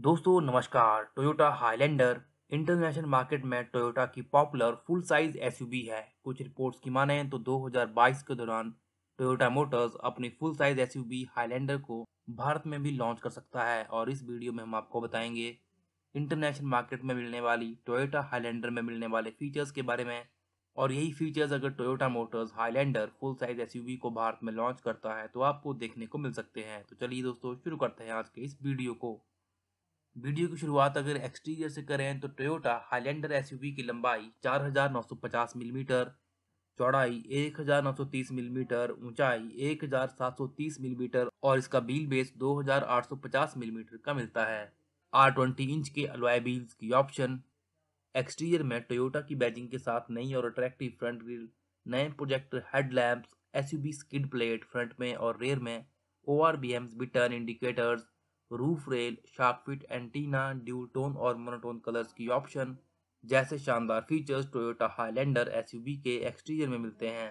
दोस्तों नमस्कार Toyota Highlander international market में टोयोटा की पॉपुलर फुल साइज एसयूवी है कुछ रिपोर्ट्स की माने तो 2022 के दौरान टोयोटा मोटर्स अपनी फुल साइज एसयूवी हाईलैंडर को भारत में भी लॉन्च कर सकता है और इस वीडियो में हम आपको बताएंगे इंटरनेशनल मार्केट में मिलने वाली टोयोटा हाईलैंडर में मिलने वाले फीचर्स के बारे में और यही फीचर्स अगर Toyota Motors Highlander full size S को भारत में लॉन्च करता है तो आपको देखने को मिल सकते हैं तो चलिए दोस्तों शुरू करते हैं आज के इस वीडियो को वीडियो की शुरुआत अगर एक्सटीरियर से करें तो टोयोटा हाईलैंडर एसयूवी की लंबाई 4,950 मिलीमीटर नौ चौड़ाई 1,930 मिलीमीटर सात ऊंचाई 1,730 मिलीमीटर और इसका बिल बेस 2,850 मिलीमीटर का मिलता है आर ट्वेंटी इंच के अलवाय व्हील्स की ऑप्शन एक्सटीरियर में टोयोटा की बैजिंग के साथ नई और अट्रैक्टिव फ्रंट ग्रिल नए projector headlamps SUV skid plate front में और रेयर में O R B Ms with turn indicators roof rail shark fin antenna duotone tone और मोनोटोन कलर्स की ऑप्शन जैसे शानदार फीचर्स टोयोटा हाईलैंडर एसयूवी के एक्सटीरियर में मिलते हैं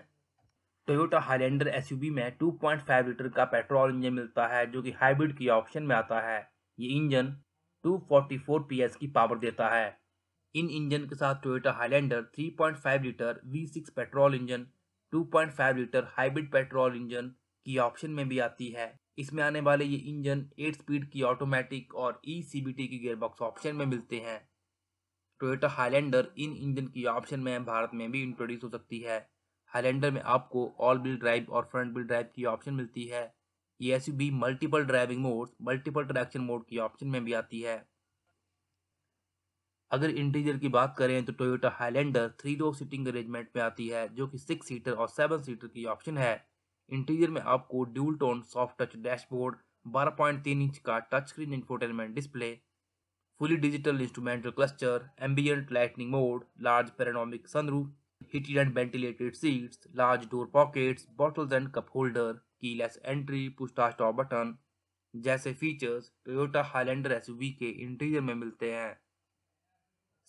टोयोटा हाईलैंडर एसयूवी में 2.5 लीटर का पेट्रोल इंजन मिलता है जो कि हाइब्रिड की ऑप्शन में आता है ये इंजन 244 पीएस की पावर देता है इन इंजन के साथ Toyota Highlander 3.5 litre V6 petrol engine 2.5 litre hybrid petrol engine की ऑप्शन में भी आती है इसमें आने वाले ये इंजन एट स्पीड की ऑटोमेटिक और ई सी बी टी की गेयरबॉक्स ऑप्शन में मिलते हैं टोयोटा हाईलैंडर इन इंजन की ऑप्शन में भारत में भी इंट्रोड्यूस हो सकती है हाईलैंडर में आपको ऑल व्हील ड्राइव और फ्रंट व्हील ड्राइव की ऑप्शन मिलती है ये S multiple driving mode multiple traction mode की ऑप्शन में भी आती है अगर इंटीरियर की बात करें तो Toyota Highlander three row seating arrangement में आती है जो कि सिक्स सीटर और सेवन सीटर की ऑप्शन है इंटीरियर में आपको dual tone soft touch dashboard 12.3 inch का touch screen infotainment display fully digital instrumental cluster ambient lightning mode large panoramic sunroof heated and ventilated seats large door pockets bottles and cup holder keyless entry push start stop button जैसे features Toyota Highlander S के interior में मिलते हैं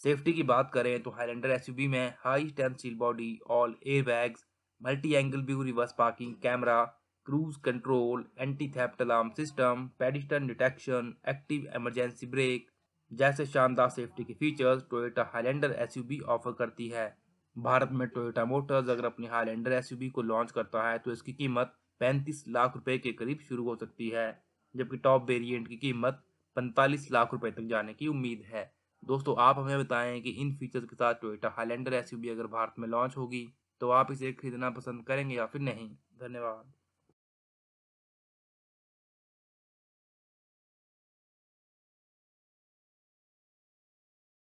safety की बात करें तो Highlander S में high strength steel body all air bags multi angle view reverse parking camera cruise control anti theft alarm system pedestrian detection active emergency brake जैसे शानदार सेफ्टी के features Toyota Highlander SUV offer करती है भारत में Toyota Motors अगर अपनी highlander SUV को launch करता है तो इसकी कीमत पैंतीस लाख रुपए के करीब शुरू हो सकती है जबकि टॉप वेरिएंट की कीमत पैंतालीस लाख रुपए तक जाने की उम्मीद है दोस्तों आप हमें बताएं कि इन फीचर्स के साथ टोयोटा हाईलैंडर एसयूवी अगर भारत में लॉन्च होगी तो आप इसे खरीदना पसंद करेंगे या फिर नहीं धन्यवाद